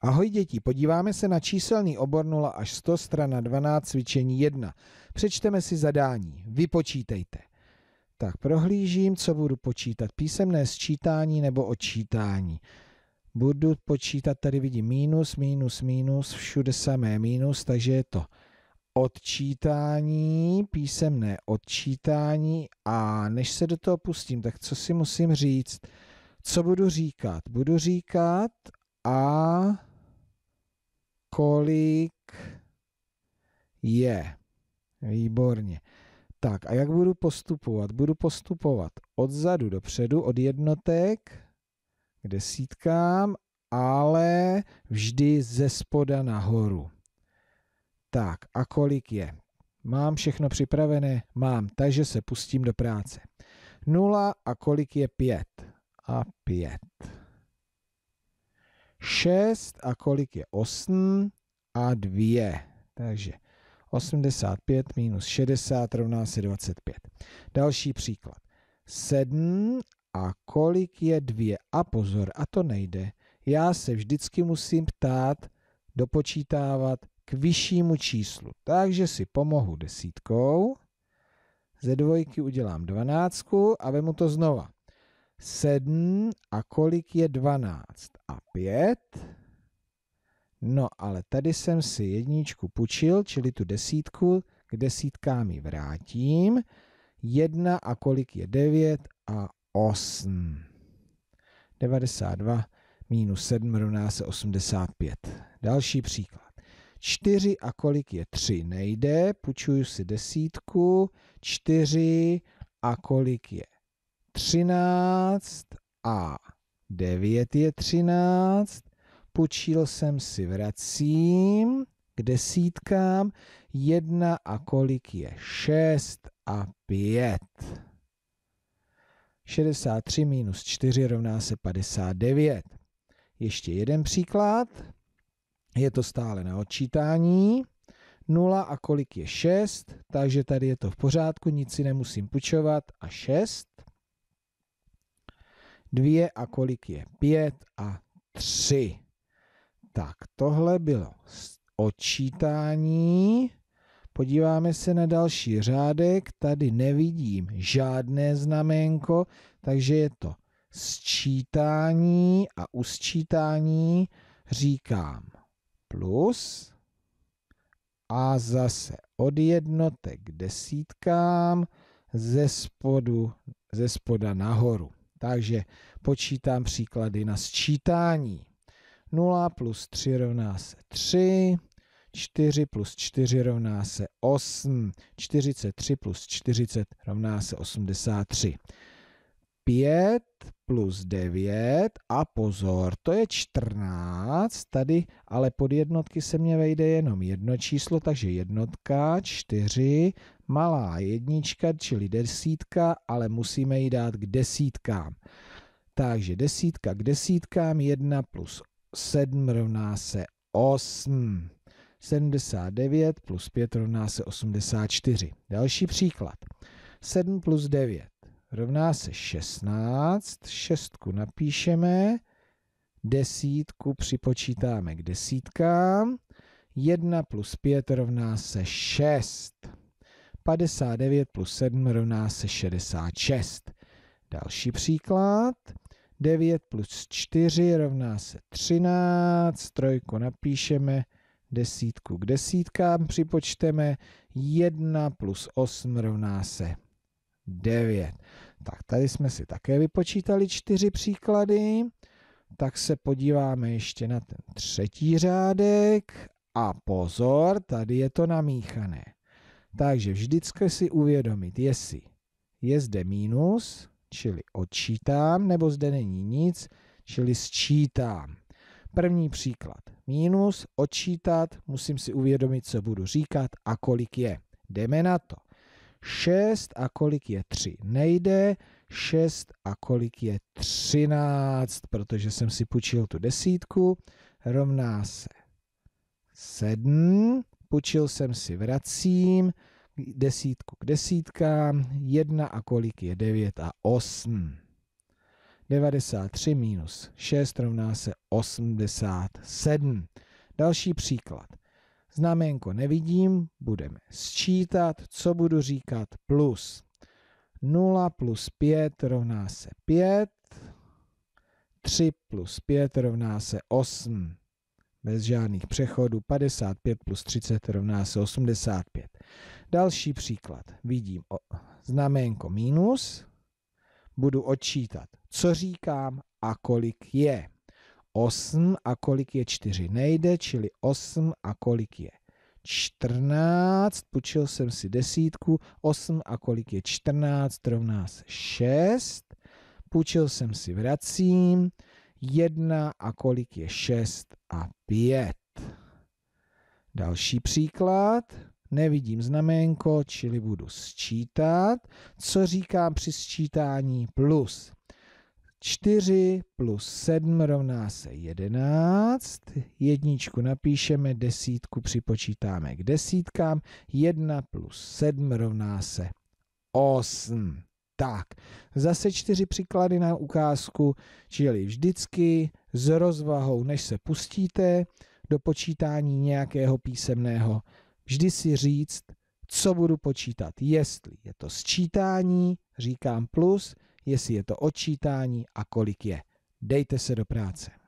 Ahoj děti, podíváme se na číselný obor 0 až 100, strana 12, cvičení 1. Přečteme si zadání, vypočítejte. Tak prohlížím, co budu počítat, písemné sčítání nebo odčítání. Budu počítat, tady vidím minus, minus, minus, všude samé minus, takže je to odčítání, písemné odčítání a než se do toho pustím, tak co si musím říct, co budu říkat? Budu říkat a kolik je. Výborně. Tak a jak budu postupovat? Budu postupovat odzadu dopředu, od jednotek k desítkám, ale vždy ze spoda nahoru. Tak a kolik je? Mám všechno připravené? Mám, takže se pustím do práce. 0 a kolik je 5? A 5. 6 a kolik je 8 a 2. Takže 85 minus 60 rovná se 25. Další příklad. 7 a kolik je 2? A pozor, a to nejde. Já se vždycky musím ptát, dopočítávat k vyššímu číslu. Takže si pomohu desítkou. Ze dvojky udělám dvanáctku a vemu to znova. 7 a kolik je 12 a 5. No ale tady jsem si jedničku pučil, čili tu desítku, k desítkám ji vrátím. 1 a kolik je 9 a 8. 92 minus 7 rovná se 85. Další příklad. 4 a kolik je 3? Nejde, půjčuju si desítku. 4 a kolik je 13 a 9 je 13. Počíl jsem si vracím k desítkám. 1 a kolik je 6 a 5. 63 minus 4 rovná se 59. Ještě jeden příklad. Je to stále na odčítání. 0 a kolik je 6, takže tady je to v pořádku, nic si nemusím pučovat a 6 dvě a kolik je pět a tři. Tak tohle bylo odčítání. Podíváme se na další řádek. Tady nevidím žádné znamenko, takže je to sčítání a u sčítání říkám plus a zase od jednotek k desítkám ze spodu ze spoda nahoru. Takže počítám příklady na sčítání. 0 plus 3 rovná se 3, 4 plus 4 rovná se 8, 43 plus 40 rovná se 83. 5 plus 9 a pozor, to je 14, tady ale pod jednotky se mně vejde jenom jedno číslo, takže jednotka, 4, malá jednička, čili desítka, ale musíme ji dát k desítkám. Takže desítka k desítkám, 1 plus 7 rovná se 8. 79 plus 5 rovná se 84. Další příklad. 7 plus 9 rovná se 16, šestku napíšeme, desítku připočítáme k desítkám, 1 plus 5 rovná se 6. 59 plus 7 rovná se 66. Další příklad. 9 plus 4 rovná se 13. Trojku napíšeme, desítku k desítkám připočteme. 1 plus 8 rovná se 9. Tak tady jsme si také vypočítali čtyři příklady, tak se podíváme ještě na ten třetí řádek a pozor, tady je to namíchané. Takže vždycky si uvědomit, jestli je zde mínus, čili odčítám, nebo zde není nic, čili sčítám. První příklad. Mínus, odčítat, musím si uvědomit, co budu říkat a kolik je. Jdeme na to. 6 a kolik je 3? Nejde. 6 a kolik je 13, protože jsem si půjčil tu desítku, rovná se 7, půjčil jsem si, vracím, desítku k desítkám, 1 a kolik je 9 a 8. 93 minus 6 rovná se 87. Další příklad. Znamenko nevidím, budeme sčítat, co budu říkat plus. 0 plus 5 rovná se 5, 3 plus 5 rovná se 8. Bez žádných přechodů 55 plus 30 rovná se 85. Další příklad. Vidím o, znaménko minus, budu odčítat, co říkám a kolik je. 8 a kolik je 4? Nejde, čili 8 a kolik je 14, Půjčil jsem si desítku, 8 a kolik je 14, rovná se 6, půjčil jsem si vracím, 1 a kolik je 6 a 5. Další příklad, nevidím znamenko, čili budu sčítat. Co říkám při sčítání plus? 4 plus 7 rovná se 11. Jedničku napíšeme, desítku připočítáme k desítkám. 1 plus 7 rovná se 8. Tak, zase čtyři příklady na ukázku, čili vždycky s rozvahou, než se pustíte do počítání nějakého písemného, vždy si říct, co budu počítat. Jestli je to sčítání, říkám plus, jestli je to odčítání a kolik je. Dejte se do práce.